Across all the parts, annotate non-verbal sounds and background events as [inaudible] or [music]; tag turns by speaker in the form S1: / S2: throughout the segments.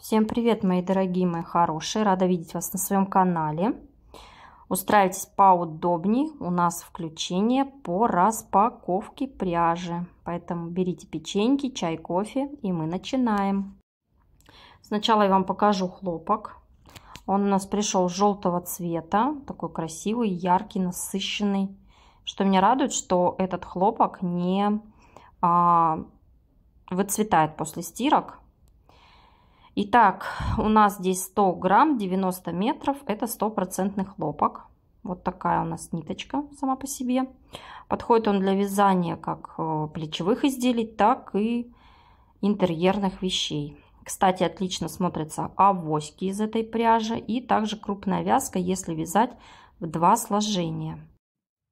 S1: Всем привет, мои дорогие, мои хорошие. Рада видеть вас на своем канале. Устраивайтесь поудобнее. У нас включение по распаковке пряжи. Поэтому берите печеньки, чай, кофе и мы начинаем. Сначала я вам покажу хлопок. Он у нас пришел желтого цвета. Такой красивый, яркий, насыщенный. Что меня радует, что этот хлопок не а, выцветает после стирок. Итак, у нас здесь 100 грамм, 90 метров. Это 100% хлопок. Вот такая у нас ниточка сама по себе. Подходит он для вязания как э, плечевых изделий, так и интерьерных вещей. Кстати, отлично смотрятся авоськи из этой пряжи и также крупная вязка, если вязать в два сложения.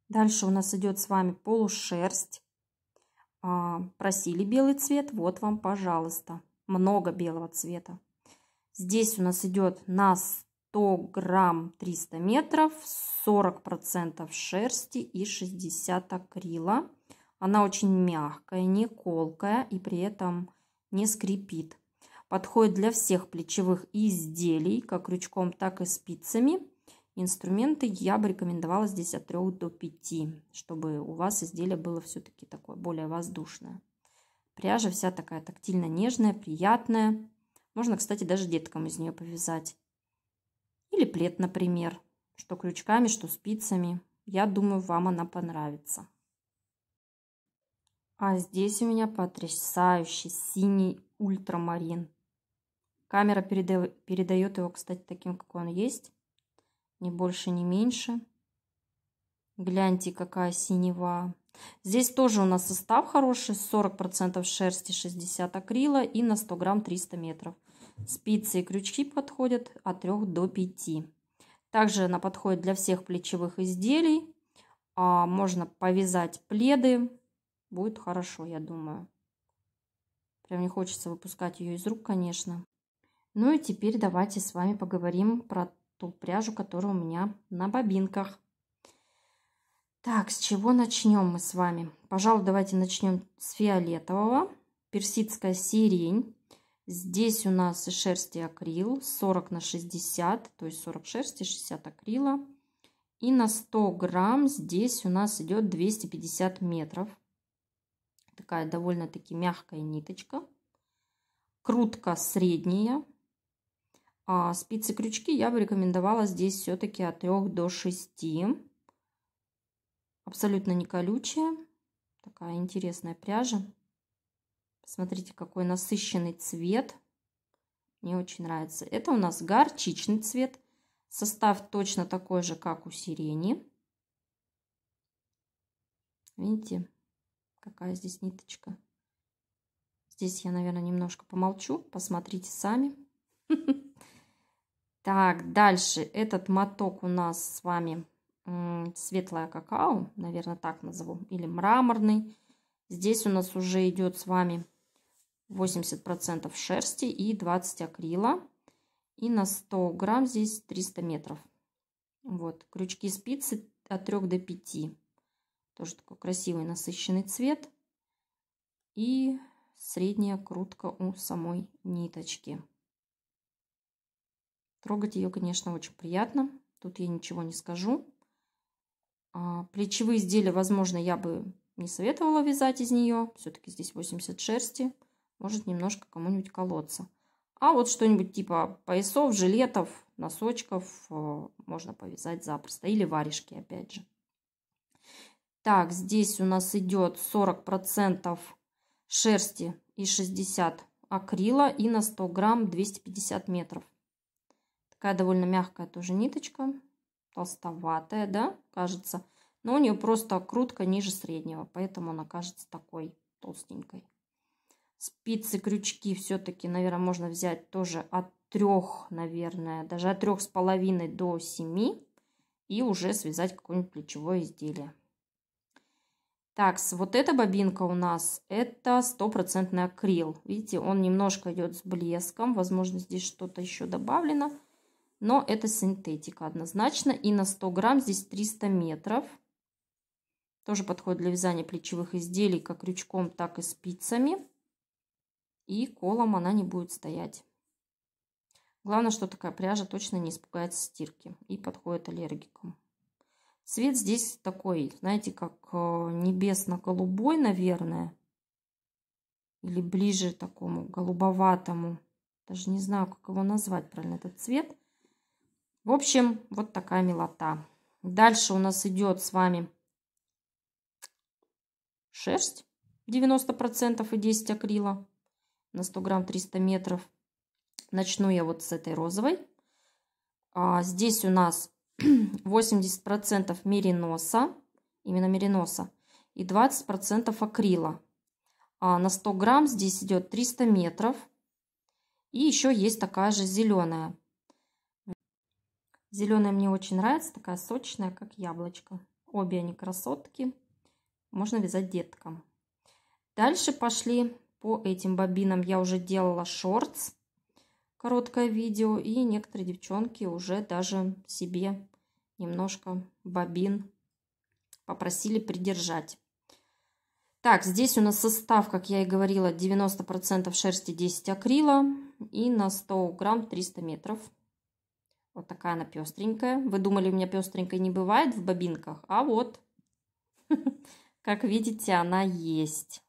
S1: Дальше у нас идет с вами полушерсть. А, просили белый цвет, вот вам, пожалуйста много белого цвета. Здесь у нас идет на 100 грамм 300 метров, 40% шерсти и 60 акрила. Она очень мягкая, не колкая и при этом не скрипит. Подходит для всех плечевых изделий, как крючком, так и спицами. Инструменты я бы рекомендовала здесь от 3 до 5, чтобы у вас изделие было все-таки такое более воздушное. Пряжа вся такая тактильно нежная, приятная. Можно, кстати, даже деткам из нее повязать. Или плед, например. Что крючками, что спицами. Я думаю, вам она понравится. А здесь у меня потрясающий синий ультрамарин. Камера передает его, кстати, таким, как он есть. Ни больше, ни меньше. Гляньте, какая синева. Здесь тоже у нас состав хороший, 40% шерсти, 60 акрила и на 100 грамм 300 метров. Спицы и крючки подходят от 3 до 5. Также она подходит для всех плечевых изделий. А можно повязать пледы, будет хорошо, я думаю. Прям не хочется выпускать ее из рук, конечно. Ну и теперь давайте с вами поговорим про ту пряжу, которая у меня на бобинках. Так, с чего начнем мы с вами? Пожалуй, давайте начнем с фиолетового. Персидская сирень. Здесь у нас и шерсти акрил 40 на 60, то есть 40 шерсти, 60 акрила. И на 100 грамм здесь у нас идет 250 метров. Такая довольно-таки мягкая ниточка. Крутка средняя. А спицы-крючки я бы рекомендовала здесь все-таки от 3 до 6. Абсолютно не колючая. Такая интересная пряжа. Смотрите, какой насыщенный цвет. Мне очень нравится. Это у нас горчичный цвет. Состав точно такой же, как у сирени. Видите, какая здесь ниточка. Здесь я, наверное, немножко помолчу. Посмотрите сами. [laughs] Так, дальше этот моток у нас с вами светлая какао, наверное, так назову, или мраморный. Здесь у нас уже идет с вами 80% шерсти и 20 акрила. И на 100 грамм здесь 300 метров. Вот, крючки спицы от 3 до 5. Тоже такой красивый насыщенный цвет. И средняя крутка у самой ниточки. Трогать ее, конечно, очень приятно. Тут я ничего не скажу. А, плечевые изделия, возможно, я бы не советовала вязать из нее. Все-таки здесь 80 шерсти. Может немножко кому-нибудь колоться. А вот что-нибудь типа поясов, жилетов, носочков а, можно повязать запросто. Или варежки, опять же. Так, здесь у нас идет 40% шерсти и 60 акрила. И на 100 грамм 250 метров. Такая довольно мягкая тоже ниточка толстоватая, да, кажется. Но у нее просто крутка ниже среднего, поэтому она кажется такой толстенькой. Спицы, крючки все-таки, наверное, можно взять тоже от трех, наверное, даже от трех с половиной до семи и уже связать какое-нибудь плечевое изделие. Так, вот эта бобинка у нас, это стопроцентный акрил. Видите, он немножко идет с блеском. Возможно, здесь что-то еще добавлено но это синтетика однозначно. И на 100 грамм здесь 300 метров. Тоже подходит для вязания плечевых изделий как крючком, так и спицами. И колом она не будет стоять. Главное, что такая пряжа точно не испугается стирки и подходит аллергикам. Цвет здесь такой, знаете, как э, небесно-голубой, наверное. Или ближе такому голубоватому. Даже не знаю, как его назвать правильно, этот цвет. В общем, вот такая милота. Дальше у нас идет с вами шерсть 90% и 10 акрила на 100 грамм 300 метров. Начну я вот с этой розовой. А, здесь у нас 80% [clears throat] мериноса, именно мериноса, и 20% акрила. А на 100 грамм здесь идет 300 метров. И еще есть такая же зеленая. Зеленая мне очень нравится, такая сочная, как яблочко. Обе они красотки. Можно вязать деткам. Дальше пошли по этим бобинам. Я уже делала шортс, короткое видео. И некоторые девчонки уже даже себе немножко бобин попросили придержать. Так, здесь у нас состав, как я и говорила, 90% шерсти, 10 акрила и на 100 грамм 300 метров. Вот такая она пестренькая. Вы думали, у меня пестренькая не бывает в бобинках? А вот. [laughs] Как видите, она есть.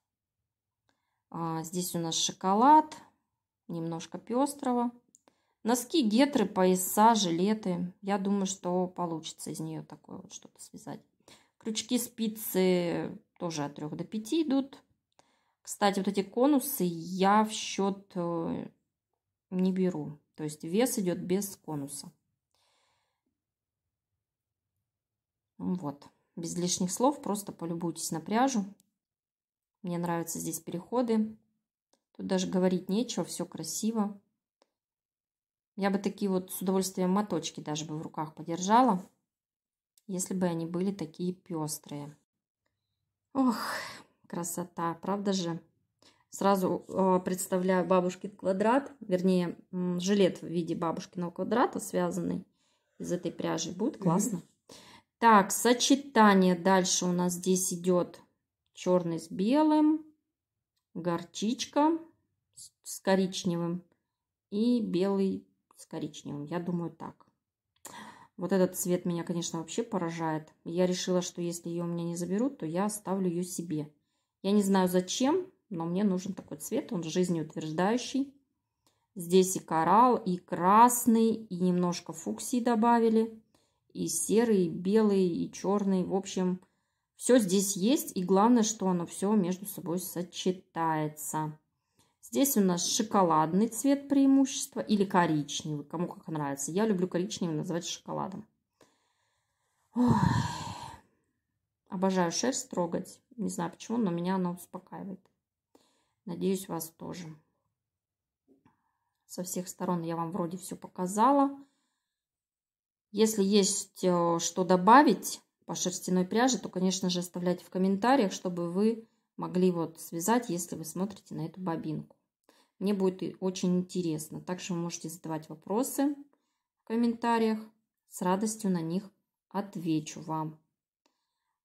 S1: А, здесь у нас шоколад. Немножко пестрого. Носки, гетры, пояса, жилеты. Я думаю, что получится из нее такое вот что-то связать. Крючки, спицы тоже от 3 до 5 идут. Кстати, вот эти конусы я в счет э, не беру. То есть вес идет без конуса. Вот, без лишних слов, просто полюбуйтесь на пряжу. Мне нравятся здесь переходы. Тут даже говорить нечего, все красиво. Я бы такие вот с удовольствием моточки даже бы в руках подержала, если бы они были такие пестрые. Ох, красота, правда же? Сразу э, представляю бабушкин квадрат, вернее, жилет в виде бабушкиного квадрата, связанный из этой пряжи. Будет классно. Mm -hmm. Так, сочетание дальше у нас здесь идет черный с белым, горчичка с коричневым и белый с коричневым. Я думаю так. Вот этот цвет меня, конечно, вообще поражает. Я решила, что если ее у меня не заберут, то я оставлю ее себе. Я не знаю зачем, но мне нужен такой цвет. Он жизнеутверждающий. Здесь и коралл, и красный, и немножко фуксии добавили и серый, и белый, и черный. В общем, все здесь есть, и главное, что оно все между собой сочетается. Здесь у нас шоколадный цвет преимущества или коричневый, кому как нравится. Я люблю коричневый называть шоколадом. Ой. Обожаю шерсть трогать. Не знаю почему, но меня она успокаивает. Надеюсь, вас тоже. Со всех сторон я вам вроде все показала. Если есть э, что добавить по шерстяной пряже, то, конечно же, оставляйте в комментариях, чтобы вы могли вот связать, если вы смотрите на эту бобинку. Мне будет очень интересно. Также вы можете задавать вопросы в комментариях. С радостью на них отвечу вам.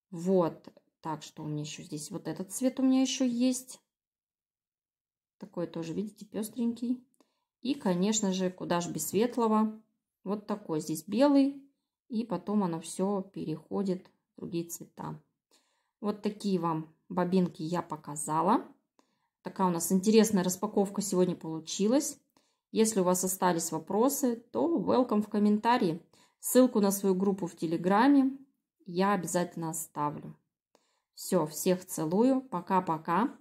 S1: Вот. Так, что у меня еще здесь? Вот этот цвет у меня еще есть. Такой тоже, видите, пестренький. И, конечно же, куда же без светлого. Вот такой здесь белый. И потом оно все переходит в другие цвета. Вот такие вам бобинки я показала. Такая у нас интересная распаковка сегодня получилась. Если у вас остались вопросы, то welcome в комментарии. Ссылку на свою группу в Телеграме я обязательно оставлю. Все, всех целую. Пока-пока.